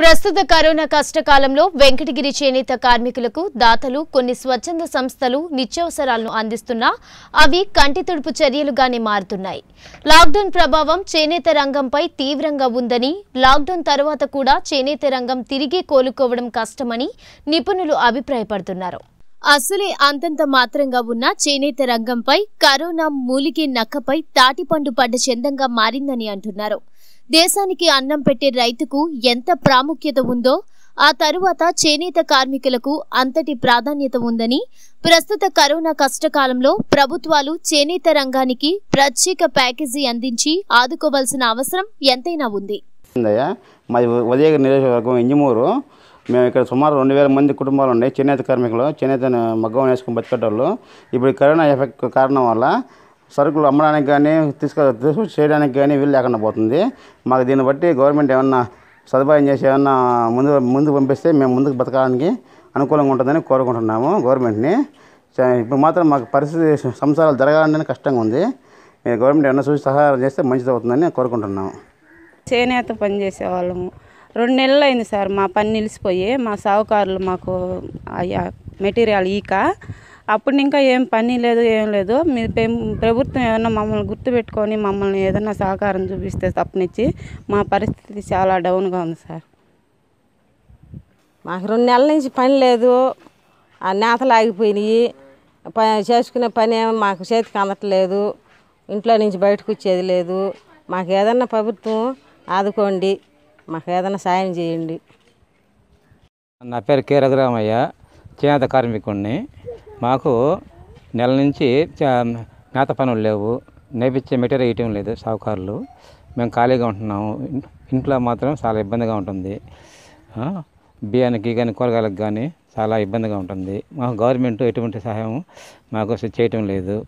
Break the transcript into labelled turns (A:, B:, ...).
A: ప్రస్తుత కరోనా కష్టకాలంలో వెంకటగిరి చేనేత కార్మికులకు దాతలు కొన్ని స్వచ్ఛంద సంస్థలు నిత్యావసరాలను అందిస్తున్నా అవి కంటి తుడుపు చర్యలుగానే మారుతున్నాయి లాక్డౌన్ ప్రభావం చేనేత రంగంపై తీవ్రంగా ఉందని లాక్డౌన్ తర్వాత కూడా చేనేత రంగం తిరిగి కోలుకోవడం కష్టమని నిపుణులు అభిప్రాయపడుతున్నారు అసలే అంతంత మాత్రంగా ఉన్న చేనేత రంగంపై కరోనా మూలిగే నక్కపై తాటిపండు పడ్డ చందంగా మారిందని అంటున్నారు దేశానికి అన్నం పెట్టే రైతుకు ఎంత ప్రాముఖ్యత ఉందో ఆ తరువాత చేనేత కార్మికులకు అంతటి ప్రాధాన్యత ఉందని ప్రస్తుత కరోనా కష్టకాలంలో ప్రభుత్వాలు చేనేత రంగానికి ప్రత్యేక ప్యాకేజీ అందించి ఆదుకోవాల్సిన అవసరం ఎంతైనా ఉంది
B: మాది ఉదయ నియోజకవర్గం ఇంజమూరు మేము ఇక్కడ సుమారు రెండు వేల మంది కుటుంబాలు ఉన్నాయి చేనేత కార్మికులు చేనేత మగ్గం వేసుకుని బతికేటోళ్ళు ఇప్పుడు కరోనా ఎఫెక్ట్ కారణం వల్ల సరుకులు అమ్మడానికి కానీ తీసుకు చేయడానికి కానీ వీలు లేకుండా పోతుంది మాకు దీన్ని బట్టి గవర్నమెంట్ ఏమన్నా సదుపాయం చేసి ఏమన్నా ముందు ముందు పంపిస్తే మేము ముందుకు బతకడానికి అనుకూలంగా ఉంటుందని కోరుకుంటున్నాము గవర్నమెంట్ని ఇప్పుడు మాత్రం మాకు పరిస్థితి సంసారాలు జరగాలంటే కష్టంగా ఉంది గవర్నమెంట్ ఏమన్నా చూసి సహాయం చేస్తే మంచిది అవుతుందని కోరుకుంటున్నాము
C: చేనేత పని చేసేవాళ్ళము రెండు నెలలు అయింది సార్ మా పని నిలిచిపోయి మా సావుకారులు మాకు మెటీరియల్ ఈక అప్పుడు ఇంకా ఏం పని లేదు ఏం లేదు మీ ప్రభుత్వం ఏమైనా మమ్మల్ని గుర్తుపెట్టుకొని మమ్మల్ని ఏదైనా సహకారం చూపిస్తే తప్పనిచ్చి మా పరిస్థితి చాలా డౌన్గా ఉంది సార్
D: మాకు రెండు నెలల నుంచి పని లేదు ఆ నేతలు ఆగిపోయినాయి పని చేసుకునే పని ఏమో మాకు చేతికి అందట్లేదు ఇంట్లో నుంచి బయటకు వచ్చేది లేదు మాకు ఏదన్నా ప్రభుత్వం ఆదుకోండి మాకు ఏదైనా సాయం చేయండి
E: నా పేరు కే చేత చేనేత కార్మికుడిని మాకు నెల నుంచి మేత పనులు లేవు నేపిచ్చే మెటీరియల్ ఇయటం లేదు సాహుకారులు మేము ఖాళీగా ఉంటున్నాము ఇంట్లో మాత్రం చాలా ఇబ్బందిగా ఉంటుంది బియ్యానికి కానీ కూరగాయలకు కానీ చాలా ఇబ్బందిగా ఉంటుంది మాకు గవర్నమెంట్ ఎటువంటి సహాయం మాకు చేయటం లేదు